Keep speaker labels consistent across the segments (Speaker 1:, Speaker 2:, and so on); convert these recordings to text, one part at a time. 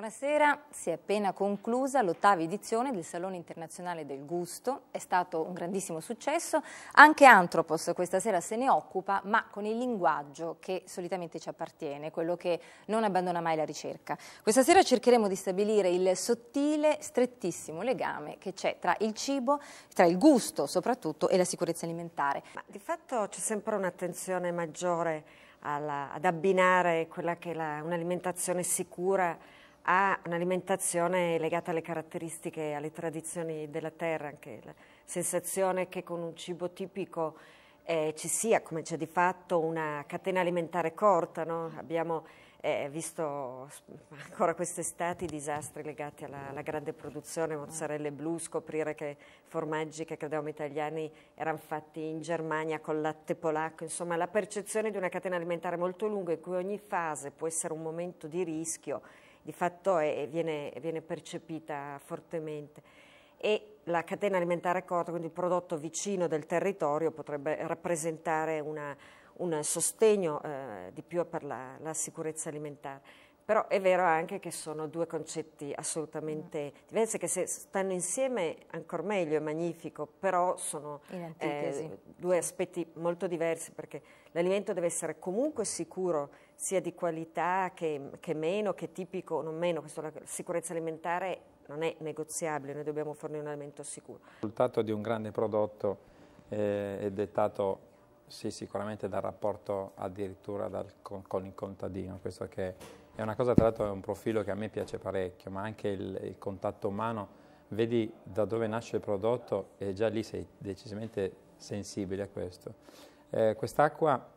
Speaker 1: buonasera. Si è appena conclusa l'ottava edizione del Salone Internazionale del Gusto. È stato un grandissimo successo. Anche Antropos questa sera se ne occupa, ma con il linguaggio che solitamente ci appartiene, quello che non abbandona mai la ricerca. Questa sera cercheremo di stabilire il sottile, strettissimo legame che c'è tra il cibo, tra il gusto soprattutto, e la sicurezza alimentare. Ma di fatto c'è sempre un'attenzione maggiore alla, ad abbinare quella che è un'alimentazione sicura ha un'alimentazione legata alle caratteristiche, alle tradizioni della terra, anche la sensazione che con un cibo tipico eh, ci sia, come c'è di fatto, una catena alimentare corta. No? Abbiamo eh, visto ancora quest'estate i disastri legati alla, alla, grande produzione, mozzarelle blu, scoprire che formaggi che credevamo italiani erano fatti in Germania con latte polacco, insomma la percezione di una catena alimentare molto lunga in cui ogni fase può essere un momento di rischio di fatto è, viene, viene, percepita fortemente. E la catena alimentare corta, quindi il prodotto vicino del territorio, potrebbe rappresentare una, un sostegno eh, di più per la, la sicurezza alimentare. Però è vero anche che sono due concetti assolutamente mm. diversi, che se stanno insieme ancora meglio, è magnifico, però sono eh, due aspetti molto diversi perché l'alimento deve essere comunque sicuro sia di qualità che, che meno, che tipico, non meno, questo, la sicurezza alimentare non è negoziabile, noi dobbiamo fornire un alimento sicuro. Il
Speaker 2: risultato di un grande prodotto eh, è dettato sì, sicuramente dal rapporto addirittura dal, con, con, il contadino, questo che è una cosa tra l'altro è un profilo che a me piace parecchio, ma anche il, il contatto umano, vedi da dove nasce il prodotto e già lì sei decisamente sensibile a questo. Eh, Quest'acqua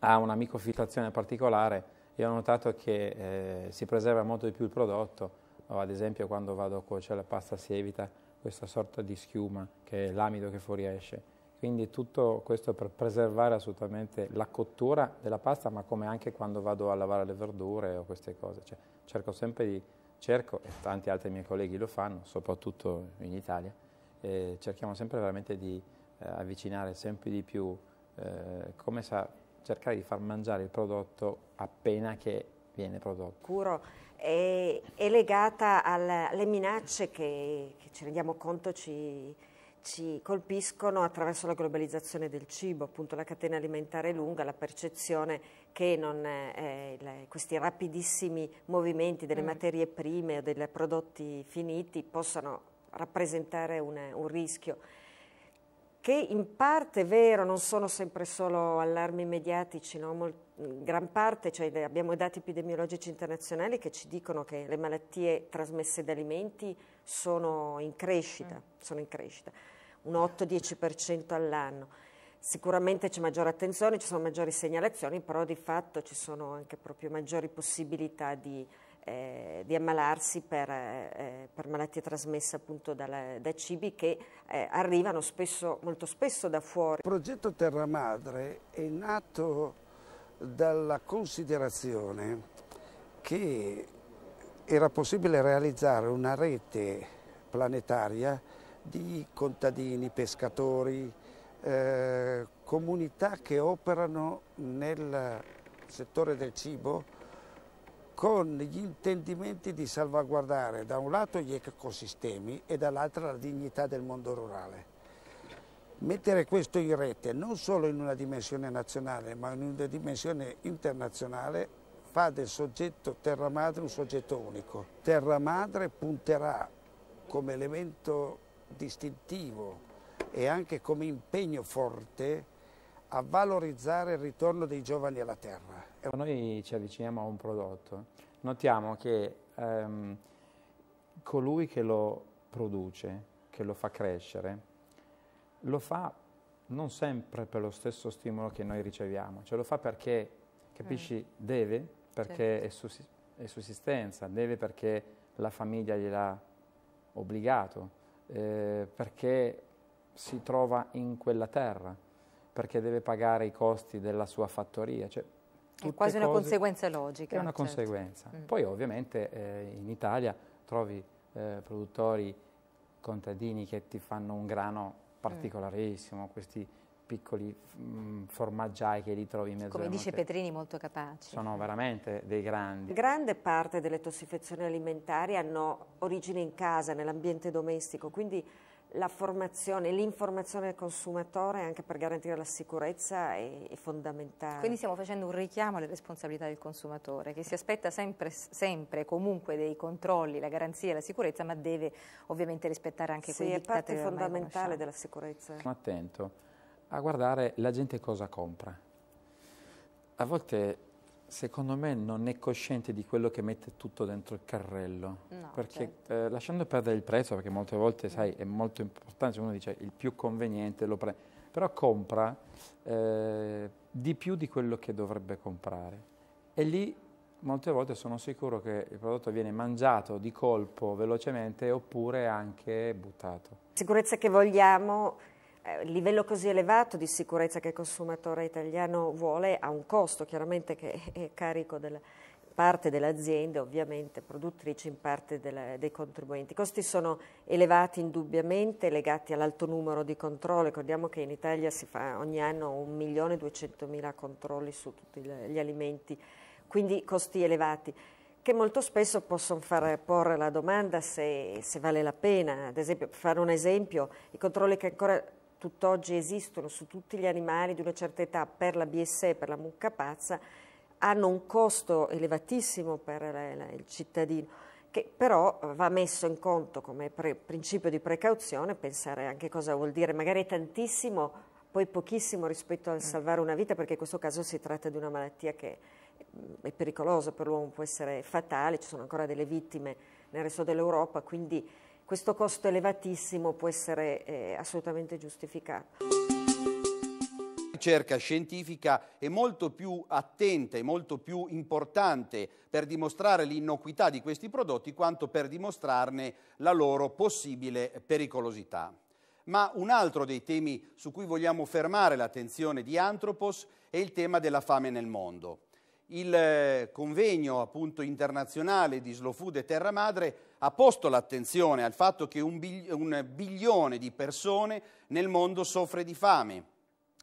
Speaker 2: ha una microfiltrazione particolare e ho notato che eh, si preserva molto di più il prodotto, o ad esempio quando vado a cuocere la pasta si evita questa sorta di schiuma che è l'amido che fuoriesce. Quindi tutto questo per preservare assolutamente la cottura della pasta, ma come anche quando vado a lavare le verdure o queste cose. Cioè, cerco sempre di, cerco, e tanti altri miei colleghi lo fanno, soprattutto in Italia, eh, cerchiamo sempre veramente di eh, avvicinare sempre di più eh, come sa cercare di far mangiare il prodotto appena che viene prodotto.
Speaker 1: Curo, è, è legata al, alle minacce che, che, ci rendiamo conto ci, ci colpiscono attraverso la globalizzazione del cibo, appunto la catena alimentare lunga, la percezione che non, eh, le, questi rapidissimi movimenti delle mm. materie prime o dei prodotti finiti possano rappresentare un, un rischio che in parte è vero, non sono sempre solo allarmi mediatici, no? Mol in gran parte cioè, abbiamo dati epidemiologici internazionali che ci dicono che le malattie trasmesse da alimenti sono in crescita, mm. sono in crescita un 8-10% all'anno. Sicuramente c'è maggiore attenzione, ci sono maggiori segnalazioni, però di fatto ci sono anche proprio maggiori possibilità di eh, di ammalarsi per, eh, per, malattie trasmesse appunto dalla, da cibi che eh, arrivano spesso, molto spesso da fuori. Il
Speaker 3: progetto Terra Madre è nato
Speaker 1: dalla
Speaker 3: considerazione che era possibile realizzare una rete planetaria di contadini, pescatori, eh, comunità che operano nel settore del cibo con gli intendimenti di salvaguardare da un lato gli ecosistemi e dall'altro la dignità del mondo rurale. Mettere questo in rete non solo in una dimensione nazionale ma in una dimensione internazionale fa del soggetto terra madre un soggetto unico. Terra madre punterà come elemento distintivo e anche come impegno forte a valorizzare il ritorno dei giovani alla terra.
Speaker 2: Noi ci avviciniamo a un prodotto, notiamo che ehm, colui che lo produce, che lo fa crescere, lo fa non sempre per lo stesso stimolo che noi riceviamo, cioè lo fa perché, capisci, eh. deve, perché certo. è, sussistenza, deve perché la famiglia gliel'ha obbligato, eh, perché si trova in quella terra perché deve pagare i costi della sua fattoria. Cioè, è quasi una conseguenza logica. È una certo. conseguenza. Mm. Poi ovviamente eh, in Italia trovi eh, produttori contadini che ti fanno un grano mm. particolarissimo, mm. questi piccoli mh, mm, formaggiai che li trovi in mezzo Come dice Petrini,
Speaker 1: molto capaci. Sono
Speaker 2: veramente dei grandi.
Speaker 1: Grande parte delle tossifezioni alimentari hanno origine in casa, nell'ambiente domestico, quindi la formazione, l'informazione del consumatore anche per garantire la sicurezza è, è, fondamentale. Quindi stiamo facendo un richiamo alle responsabilità del consumatore che si aspetta sempre, sempre comunque dei controlli, la garanzia e la sicurezza ma deve ovviamente rispettare anche sì, quei dictati. Sì, è parte fondamentale della sicurezza. Sono
Speaker 2: attento a guardare la gente cosa compra. A volte secondo me non è cosciente di quello che mette tutto dentro il carrello. No, perché certo. eh, lasciando perdere il prezzo, perché molte volte, sai, è molto importante, uno dice il più conveniente lo prende, però compra eh, di più di quello che dovrebbe comprare. E lì molte volte sono sicuro che il prodotto viene mangiato di colpo velocemente oppure anche buttato.
Speaker 1: Sicurezza che vogliamo eh, il livello così elevato di sicurezza che il consumatore italiano vuole ha un costo chiaramente che è carico della parte delle aziende, ovviamente produttrici in parte della, dei contribuenti. I costi sono elevati indubbiamente legati all'alto numero di controlli, ricordiamo che in Italia si fa ogni anno 1.200.000 controlli su tutti gli alimenti, quindi costi elevati che molto spesso possono far porre la domanda se, se vale la pena, ad esempio, per fare un esempio, i controlli che ancora tutt'oggi esistono su tutti gli animali di una certa età per la BSE, per la mucca pazza, hanno un costo elevatissimo per il cittadino che però eh, va messo in conto come principio di precauzione pensare anche cosa vuol dire, magari tantissimo, poi pochissimo rispetto al mm. salvare una vita, perché in questo caso si tratta di una malattia che mm, è pericolosa per l'uomo, può essere fatale, ci sono ancora delle vittime nel resto dell'Europa, quindi questo costo elevatissimo può essere eh, assolutamente giustificato La
Speaker 3: ricerca scientifica è molto più attenta e molto più importante per dimostrare l'innocuità di questi prodotti quanto per dimostrarne la loro possibile pericolosità. Ma un altro dei temi su cui vogliamo fermare l'attenzione di Antropos è il tema della fame nel mondo il eh, convegno appunto, internazionale di Slow Food e Terra Madre ha posto l'attenzione al fatto che un, big, un bilione di persone nel mondo soffre di fame,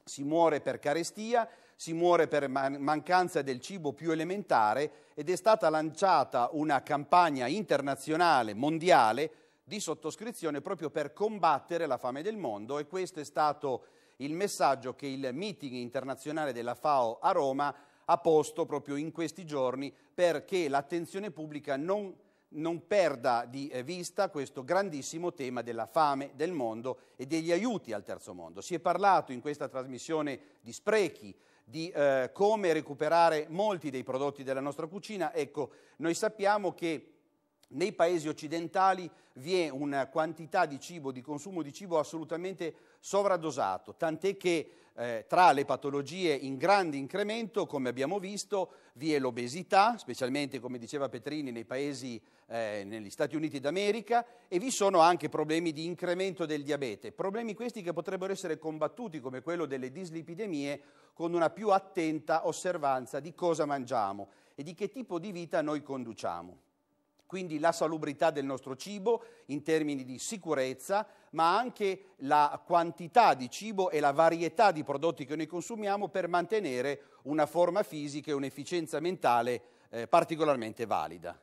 Speaker 3: si muore per carestia, si muore per mancanza del cibo più elementare ed è stata lanciata una campagna internazionale, mondiale, di sottoscrizione proprio per combattere la fame del mondo e questo è stato il messaggio che il meeting internazionale della FAO a Roma ha a posto proprio in questi giorni perché l'attenzione pubblica non, non perda di eh, vista questo grandissimo tema della fame del mondo e degli aiuti al terzo mondo. Si è parlato in questa trasmissione di sprechi, di eh, come recuperare molti dei prodotti della nostra cucina. Ecco, noi sappiamo che nei paesi occidentali vi è una quantità di cibo, di consumo di cibo assolutamente sovradosato, tant'è che eh, tra le patologie in grande incremento, come abbiamo visto, vi è l'obesità, specialmente come diceva Petrini nei paesi eh, negli Stati Uniti d'America, e vi sono anche problemi di incremento del diabete, problemi questi che potrebbero essere combattuti come quello delle dislipidemie con una più attenta osservanza di cosa mangiamo e di che tipo di vita noi conduciamo quindi la salubrità del nostro cibo in termini di sicurezza, ma anche la quantità di cibo e la varietà di prodotti che noi consumiamo per mantenere una forma fisica e un'efficienza mentale eh, particolarmente valida.